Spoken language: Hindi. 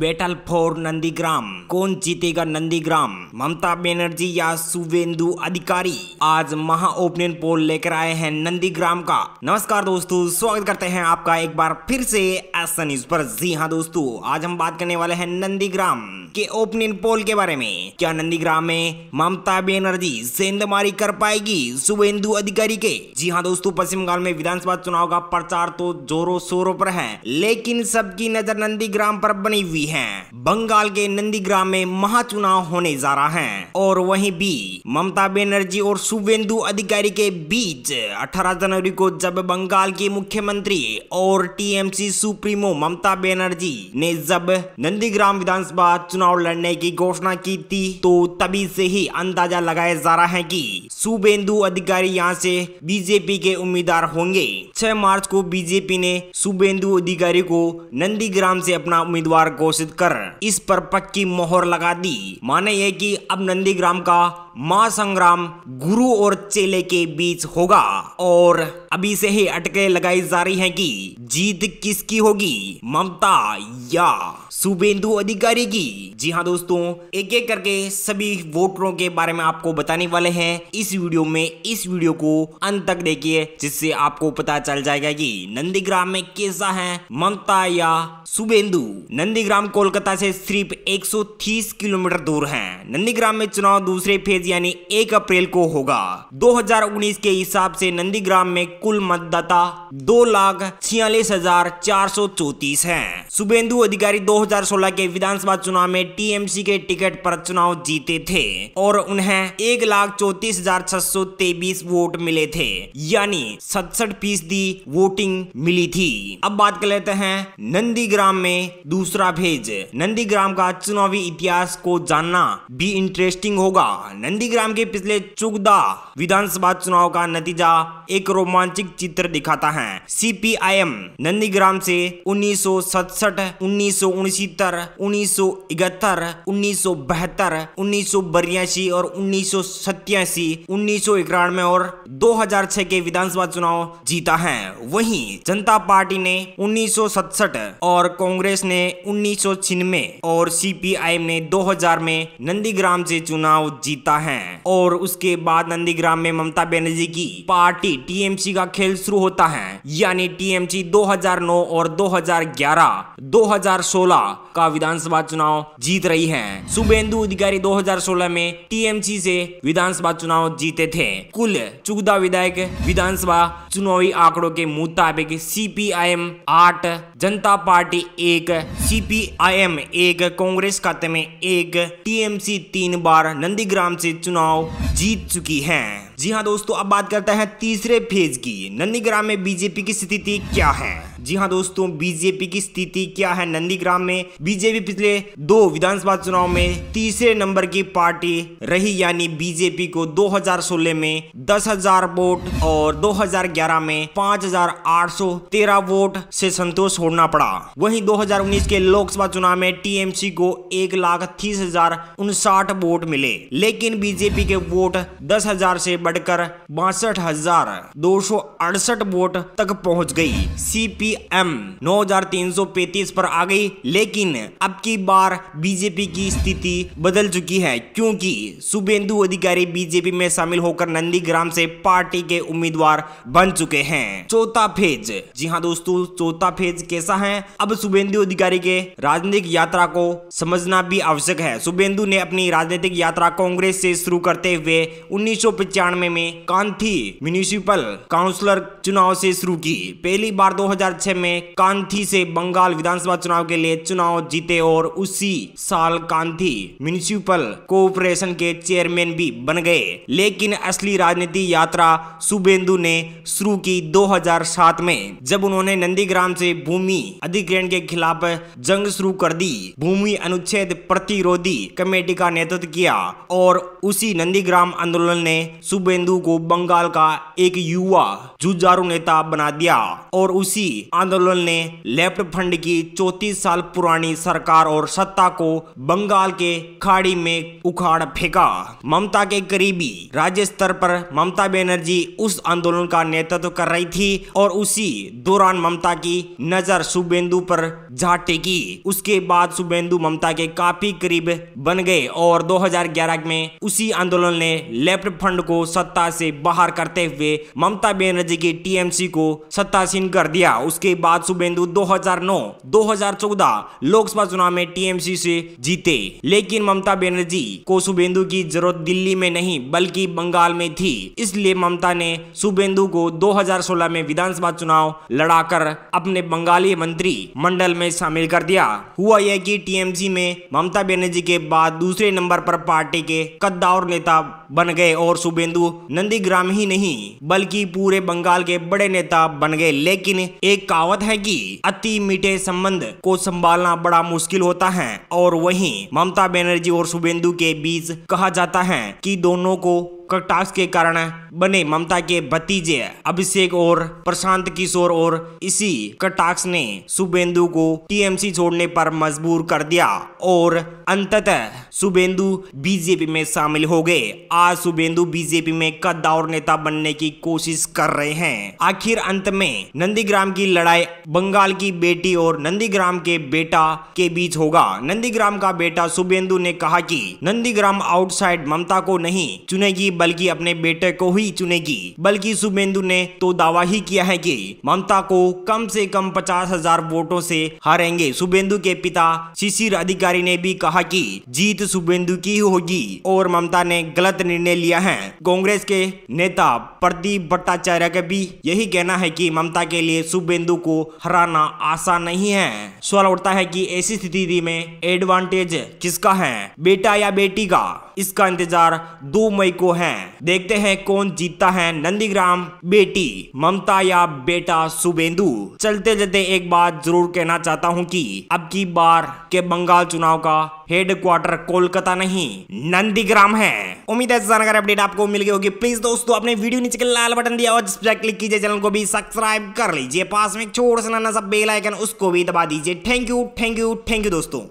बैटल फॉर नंदीग्राम कौन जीतेगा नंदीग्राम ममता बनर्जी या सुवेंदु अधिकारी आज महा ओपनियन पोल लेकर आए हैं नंदीग्राम का नमस्कार दोस्तों स्वागत करते हैं आपका एक बार फिर से ऐसा न्यूज पर जी हाँ दोस्तों आज हम बात करने वाले हैं नंदीग्राम के ओपनिंग पोल के बारे में क्या नंदीग्राम में ममता बनर्जी सेंधमारी कर पाएगी शुभेंदु अधिकारी के जी हाँ दोस्तों पश्चिम बंगाल में विधानसभा चुनाव का प्रचार तो जोरों शोरों पर है लेकिन सबकी नजर नंदीग्राम पर बनी हुई है बंगाल के नंदीग्राम में महाचुनाव होने जा रहा है और वही भी ममता बनर्जी और शुभेंदु अधिकारी के बीच अठारह जनवरी को जब बंगाल की मुख्यमंत्री और टीएमसी सुप्रीमो ममता बनर्जी ने जब नंदीग्राम विधानसभा चुनाव चुनाव लड़ने की घोषणा की थी तो तभी से ही अंदाजा लगाया जा रहा है कि सुबेंदु अधिकारी यहाँ से बीजेपी के उम्मीदवार होंगे 6 मार्च को बीजेपी ने शुभेंदु अधिकारी को नंदीग्राम से अपना उम्मीदवार घोषित कर इस पर पक्की मोहर लगा दी माने ये कि अब नंदीग्राम का महासंग्राम गुरु और चेले के बीच होगा और अभी से ही अटके लगाई जा रही है कि जीत किसकी होगी ममता या शुभेंदु अधिकारी की जी हाँ दोस्तों एक एक करके सभी वोटरों के बारे में आपको बताने वाले हैं इस वीडियो में इस वीडियो को अंत तक देखिए जिससे आपको पता चल जाएगा कि नंदीग्राम में कैसा है ममता या सुबेंदु नंदीग्राम कोलकाता से सिर्फ 130 किलोमीटर दूर है नंदीग्राम में चुनाव दूसरे फेज यानी 1 अप्रैल को होगा 2019 के हिसाब से नंदीग्राम में कुल मतदाता दो लाख छियालीस हजार चार सौ चौतीस है सुबेंदु अधिकारी 2016 के विधानसभा चुनाव में टीएमसी के टिकट पर चुनाव जीते थे और उन्हें एक लाख चौतीस हजार छह सौ तेईस वोट मिले थे यानी सड़सठ फीसदी फीसदी वोटिंग मिली थी अब बात कर लेते हैं नंदीग्राम में दूसरा भेज नंदीग्राम का चुनावी इतिहास को जानना भी इंटरेस्टिंग होगा नंदीग्राम के पिछले चुगदा विधानसभा चुनाव का नतीजा एक रोमांचक चित्र दिखाता है सीपीआईएम नंदीग्राम से सौ 1969, उन्नीस सौ 1982 और उन्नीस सौ उन्नीस और 2006 के विधानसभा चुनाव जीता है है वहीं जनता पार्टी ने उन्नीस और कांग्रेस ने उन्नीस और सीपीआई ने 2000 में नंदीग्राम से चुनाव जीता है और उसके बाद नंदीग्राम में ममता बनर्जी की पार्टी टीएमसी का खेल शुरू होता है यानी टीएमसी 2009 और 2011 2016 का विधानसभा चुनाव जीत रही है शुभेंदु अधिकारी 2016 में टीएमसी से विधानसभा चुनाव जीते थे कुल चुगदा विधायक विधानसभा चुनावी आ आंकड़ों के मुताबिक सीपीआईएम आठ जनता पार्टी एक सीपीआईएम एक कांग्रेस खाते में एक टीएमसी तीन बार नंदीग्राम से चुनाव जीत चुकी है जी हाँ दोस्तों अब बात करते हैं तीसरे फेज की नंदीग्राम में बीजेपी की स्थिति क्या है जी हाँ दोस्तों बीजेपी की स्थिति क्या है नंदीग्राम में बीजेपी पिछले दो विधानसभा चुनाव में तीसरे नंबर की पार्टी रही यानी बीजेपी को 2016 में 10,000 वोट और 2011 में 5,813 वोट से संतोष होना पड़ा वहीं 2019 के लोकसभा चुनाव में टीएमसी को एक लाख तीस हजार उनसाठ वोट मिले लेकिन बीजेपी के वोट दस हजार से बढ़ बढ़कर बासठ हजार दो सौ अड़सठ वोट तक पहुंच गई सीपीएम 9,335 पर आ गई लेकिन अब की बार बीजेपी की स्थिति बदल चुकी है क्योंकि शुभेंदु अधिकारी बीजेपी में शामिल होकर नंदीग्राम से पार्टी के उम्मीदवार बन चुके हैं चौथा फेज जी हाँ दोस्तों चौथा फेज कैसा है अब शुभेंदु अधिकारी के राजनीतिक यात्रा को समझना भी आवश्यक है शुभेंदु ने अपनी राजनीतिक यात्रा कांग्रेस से शुरू करते हुए उन्नीस 1991 में कांथी म्यूनिसिपल काउंसिलर चुनाव से शुरू की पहली बार 2006 में कांथी से बंगाल विधानसभा चुनाव के लिए चुनाव जीते और उसी साल कांथी म्यूनिसिपल कोऑपरेशन के चेयरमैन भी बन गए लेकिन असली राजनीति यात्रा सुबेंदु ने शुरू की 2007 में जब उन्होंने नंदीग्राम से भूमि अधिग्रहण के खिलाफ जंग शुरू कर दी भूमि अनुच्छेद प्रतिरोधी कमेटी का नेतृत्व किया और उसी नंदीग्राम आंदोलन ने सुबह शुभेंदु को बंगाल का एक युवा जुजारू नेता बना दिया और उसी आंदोलन ने लेफ्ट फ्रंट की चौतीस साल पुरानी सरकार और सत्ता को बंगाल के खाड़ी में उखाड़ फेंका ममता के करीबी राज्य स्तर पर ममता बनर्जी उस आंदोलन का नेतृत्व कर रही थी और उसी दौरान ममता की नजर शुभेंदु पर झाटे की उसके बाद शुभेंदु ममता के काफी करीब बन गए और 2011 में उसी आंदोलन ने लेफ्ट फंड को सत्ता से बाहर करते हुए ममता बनर्जी की टीएमसी को सत्तासीन कर दिया उसके बाद शुभेंदु 2009 2014 लोकसभा चुनाव में टीएमसी से जीते लेकिन ममता बनर्जी को शुभेंदु की जरूरत दिल्ली में नहीं बल्कि बंगाल में थी इसलिए ममता ने शुभेंदु को 2016 में विधानसभा चुनाव लड़ाकर अपने बंगाली मंत्री मंडल में में शामिल कर दिया हुआ यह कि टीएमसी में ममता बनर्जी के बाद दूसरे नंबर पर पार्टी के कद्दावर नेता बन गए और शुभेंदु नंदीग्राम ही नहीं बल्कि पूरे बंगाल के बड़े नेता बन गए लेकिन एक कहावत है कि अति मीठे संबंध को संभालना बड़ा मुश्किल होता है और वहीं ममता बनर्जी और शुभेंदु के बीच कहा जाता है कि दोनों को कटास के कारण बने ममता के भतीजे अभिषेक और प्रशांत किशोर और इसी कटाक्ष ने सुबेंदु को टीएमसी छोड़ने पर मजबूर कर दिया और अंततः सुबेंदु बीजेपी में शामिल हो गए आज सुबेंदु बीजेपी में और नेता बनने की कोशिश कर रहे हैं आखिर अंत में नंदीग्राम की लड़ाई बंगाल की बेटी और नंदीग्राम के बेटा के बीच होगा नंदीग्राम का बेटा सुबेंदु ने कहा कि नंदीग्राम आउटसाइड ममता को नहीं चुनेगी बल्कि अपने बेटे को ही चुनेगी बल्कि शुभेंदु ने तो दावा ही किया है कि ममता को कम से कम पचास हजार वोटो हारेंगे शुभेंदु के पिता शिशिर अधिकारी ने भी कहा कि जीत शुभेंदु की होगी और ममता ने गलत निर्णय लिया है कांग्रेस के नेता प्रदीप भट्टाचार्य का भी यही कहना है कि ममता के लिए शुभेंदु को हराना आसान नहीं है सवाल उठता है कि ऐसी स्थिति में एडवांटेज किसका है बेटा या बेटी का इसका इंतजार दो मई को है देखते हैं कौन जीतता है नंदीग्राम बेटी ममता या बेटा सुबेंदु चलते चलते एक बात जरूर कहना चाहता हूँ कि अब की बार के बंगाल चुनाव का हेड क्वार्टर कोलकाता नहीं नंदीग्राम है उम्मीद है जानकारी अपडेट आपको मिल गई होगी प्लीज दोस्तों अपने वीडियो नीचे के लाल बटन दिया और जिस पर क्लिक कीजिए चैनल को भी सब्सक्राइब कर लीजिए पास में छोड़ सा बेल आइकन उसको भी दबा दीजिए thank you thank you thank you दोस्तों